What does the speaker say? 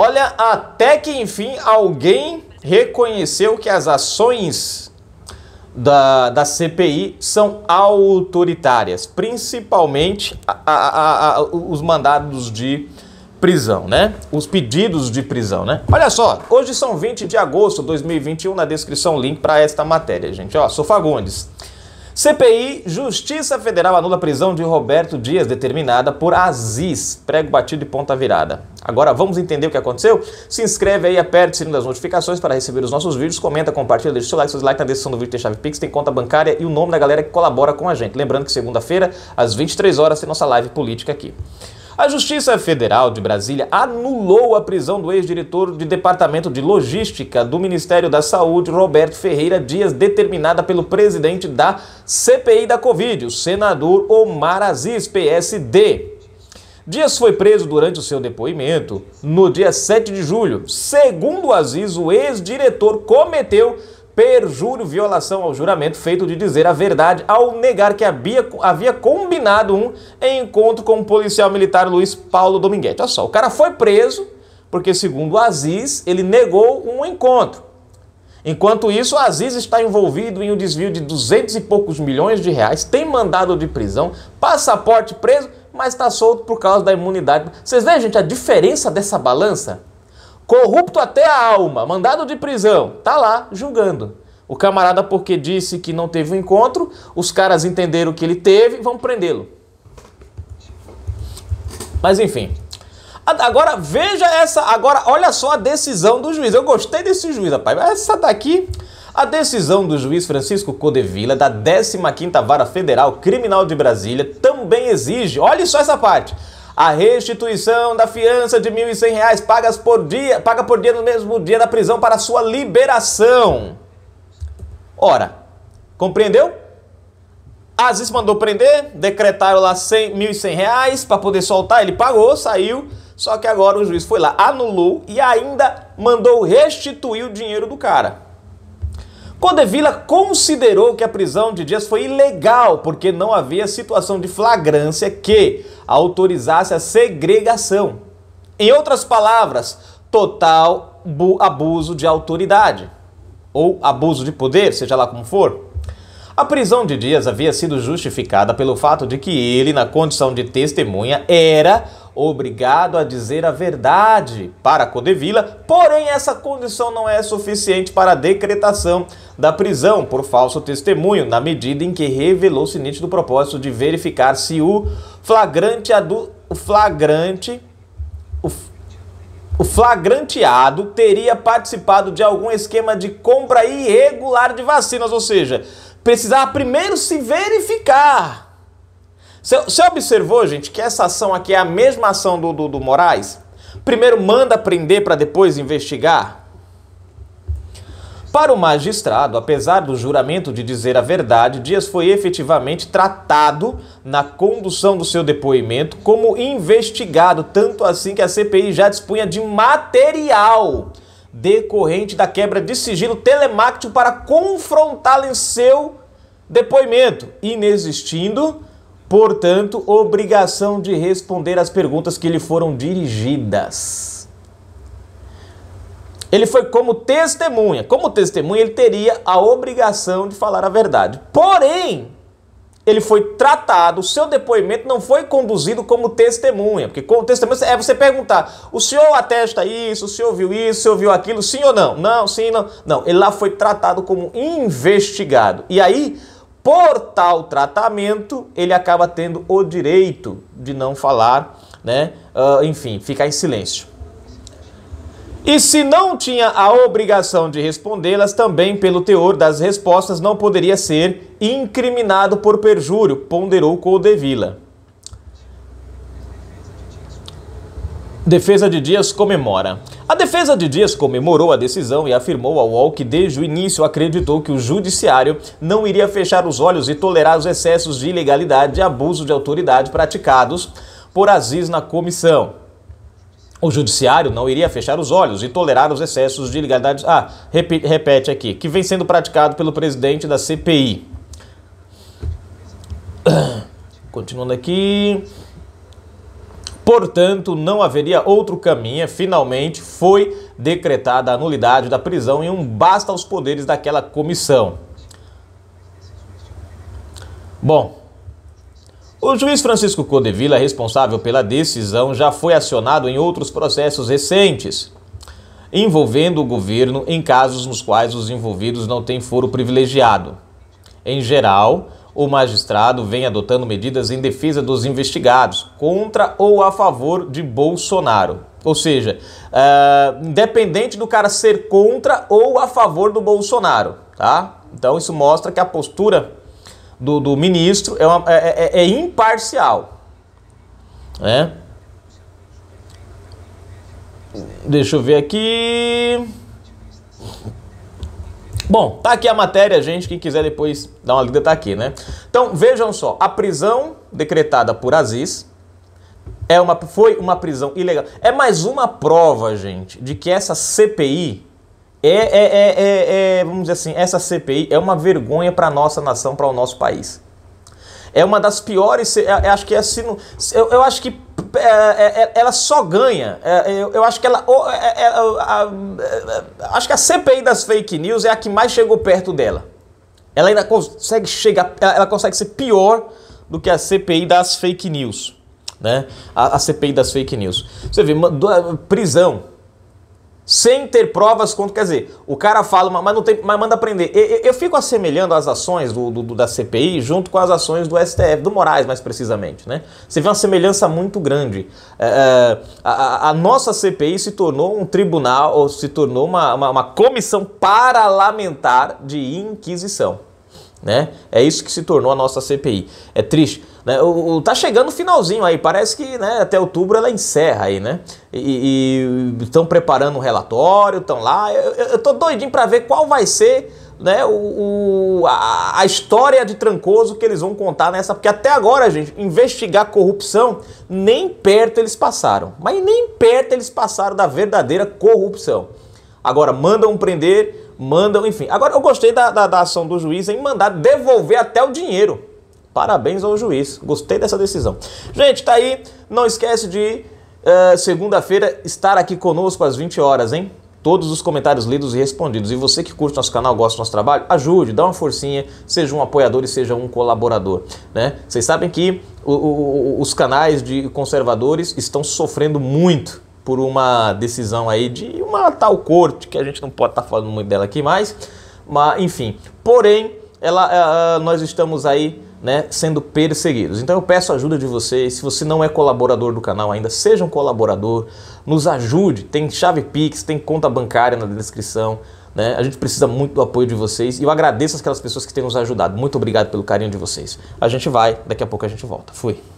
Olha, até que enfim alguém reconheceu que as ações da, da CPI são autoritárias, principalmente a, a, a, os mandados de prisão, né? Os pedidos de prisão, né? Olha só, hoje são 20 de agosto de 2021, na descrição link para esta matéria, gente. Ó, sou Fagundes. CPI, Justiça Federal anula prisão de Roberto Dias determinada por Aziz, prego batido e ponta virada. Agora vamos entender o que aconteceu? Se inscreve aí, aperte o sininho das notificações para receber os nossos vídeos, comenta, compartilha, deixa o seu like, seu dislike na descrição do vídeo tem chave Pix, tem conta bancária e o nome da galera que colabora com a gente. Lembrando que segunda-feira, às 23 horas, tem nossa live política aqui. A Justiça Federal de Brasília anulou a prisão do ex-diretor de Departamento de Logística do Ministério da Saúde, Roberto Ferreira Dias, determinada pelo presidente da CPI da Covid, o senador Omar Aziz, PSD. Dias foi preso durante o seu depoimento no dia 7 de julho. Segundo Aziz, o ex-diretor cometeu perjúrio, violação ao juramento feito de dizer a verdade ao negar que havia, havia combinado um encontro com o policial militar Luiz Paulo Dominguete. Olha só, o cara foi preso porque, segundo o Aziz, ele negou um encontro. Enquanto isso, o Aziz está envolvido em um desvio de duzentos e poucos milhões de reais, tem mandado de prisão, passaporte preso, mas está solto por causa da imunidade. Vocês veem, gente, a diferença dessa balança? corrupto até a alma, mandado de prisão, tá lá julgando. O camarada, porque disse que não teve o um encontro, os caras entenderam que ele teve, vão prendê-lo. Mas enfim. Agora veja essa. Agora, olha só a decisão do juiz. Eu gostei desse juiz, rapaz. Essa daqui. A decisão do juiz Francisco Codevila da 15ª Vara Federal Criminal de Brasília, também exige, olha só essa parte, a restituição da fiança de R$ 1.100 pagas por dia, paga por dia no mesmo dia da prisão para sua liberação. Ora, compreendeu? Aziz mandou prender, decretaram lá R$ 1.100 reais para poder soltar, ele pagou, saiu, só que agora o juiz foi lá, anulou e ainda mandou restituir o dinheiro do cara. Codevila considerou que a prisão de Dias foi ilegal porque não havia situação de flagrância que autorizasse a segregação. Em outras palavras, total abuso de autoridade ou abuso de poder, seja lá como for. A prisão de Dias havia sido justificada pelo fato de que ele, na condição de testemunha, era obrigado a dizer a verdade para Codevila, porém essa condição não é suficiente para a decretação da prisão por falso testemunho, na medida em que revelou-se nítido propósito de verificar se o flagrante adu, o flagrante o, o flagranteado teria participado de algum esquema de compra irregular de vacinas, ou seja, precisava primeiro se verificar você observou, gente, que essa ação aqui é a mesma ação do, do, do Moraes? Primeiro manda prender para depois investigar? Para o magistrado, apesar do juramento de dizer a verdade, Dias foi efetivamente tratado na condução do seu depoimento como investigado, tanto assim que a CPI já dispunha de material decorrente da quebra de sigilo telemático para confrontá-lo em seu depoimento, inexistindo portanto, obrigação de responder às perguntas que lhe foram dirigidas. Ele foi como testemunha. Como testemunha, ele teria a obrigação de falar a verdade. Porém, ele foi tratado, o seu depoimento não foi conduzido como testemunha. Porque como testemunha é você perguntar: o senhor atesta isso, o senhor viu isso, o senhor viu aquilo, sim ou não? Não, sim, não. Não, ele lá foi tratado como investigado. E aí, por tal tratamento, ele acaba tendo o direito de não falar, né? Uh, enfim, ficar em silêncio. E se não tinha a obrigação de respondê-las, também pelo teor das respostas não poderia ser incriminado por perjúrio, ponderou Codevila. Defesa de Dias comemora. A defesa de Dias comemorou a decisão e afirmou ao UOL que desde o início acreditou que o judiciário não iria fechar os olhos e tolerar os excessos de ilegalidade e abuso de autoridade praticados por Aziz na comissão. O judiciário não iria fechar os olhos e tolerar os excessos de ilegalidade. Ah, repete aqui, que vem sendo praticado pelo presidente da CPI. Continuando aqui. Portanto, não haveria outro caminho. Finalmente foi decretada a nulidade da prisão e um basta aos poderes daquela comissão. Bom, o juiz Francisco Codevila, responsável pela decisão, já foi acionado em outros processos recentes, envolvendo o governo em casos nos quais os envolvidos não têm foro privilegiado. Em geral, o magistrado vem adotando medidas em defesa dos investigados, contra ou a favor de Bolsonaro. Ou seja, eh, independente do cara ser contra ou a favor do Bolsonaro, tá? Então isso mostra que a postura do, do ministro é, uma, é, é, é, é imparcial, né? Deixa eu ver aqui. Bom, tá aqui a matéria, gente. Quem quiser depois dar uma lida, tá aqui, né? Então, vejam só: a prisão decretada por Aziz é uma, foi uma prisão ilegal. É mais uma prova, gente, de que essa CPI é, é, é, é, é vamos dizer assim, essa CPI é uma vergonha para nossa nação, para o nosso país. É uma das piores. É, é, acho que é assim. Eu, eu acho que é, é, é, ela só ganha. eu, acho que ela. acho que a CPI das fake news é a que mais chegou perto dela. Ela ainda consegue chegar. Ela consegue ser pior do que a CPI das fake news. Né? A, CPI das fake news. Você vê, prisão sem ter provas contra. Quer dizer, o cara fala, mas não tem, mas manda prender. Eu, eu fico assemelhando as ações do, do, da CPI junto com as ações do STF, do Moraes, mais precisamente. Né? Você vê uma semelhança muito grande. É, é a, a, nossa CPI se tornou um tribunal, ou se tornou uma, uma, uma comissão parlamentar de inquisição. Né? É isso que se tornou a nossa CPI. É triste. Né? O, o tá chegando o finalzinho aí, parece que né, até outubro ela encerra aí, né? E estão preparando um relatório, estão lá. Eu, eu tô doidinho para ver qual vai ser né, o, o a, a, história de Trancoso que eles vão contar nessa. Porque até agora, gente, investigar corrupção, nem perto eles passaram. Mas nem perto eles passaram da verdadeira corrupção. Agora, mandam prender mandam, enfim. Agora eu gostei da, da, da ação do juiz em mandar devolver até o dinheiro. Parabéns ao juiz, gostei dessa decisão. Gente, tá aí. Não esquece de uh, segunda-feira estar aqui conosco às 20 horas, hein? todos os comentários lidos e respondidos. E você que curte nosso canal, gosta do nosso trabalho, ajude, dá uma forcinha, seja um apoiador e seja um colaborador. Né? Vocês sabem que o, o, os canais de conservadores estão sofrendo muito por uma decisão aí de uma tal corte, que a gente não pode estar tá falando muito dela aqui mais, mas enfim. Porém, ela, uh, nós estamos aí né, sendo perseguidos. Então eu peço a ajuda de vocês. Se você não é colaborador do canal ainda, seja um colaborador, nos ajude. Tem chave Pix, tem conta bancária na descrição. Né? A gente precisa muito do apoio de vocês e eu agradeço aquelas pessoas que têm nos ajudado. Muito obrigado pelo carinho de vocês. A gente vai, daqui a pouco a gente volta. Fui.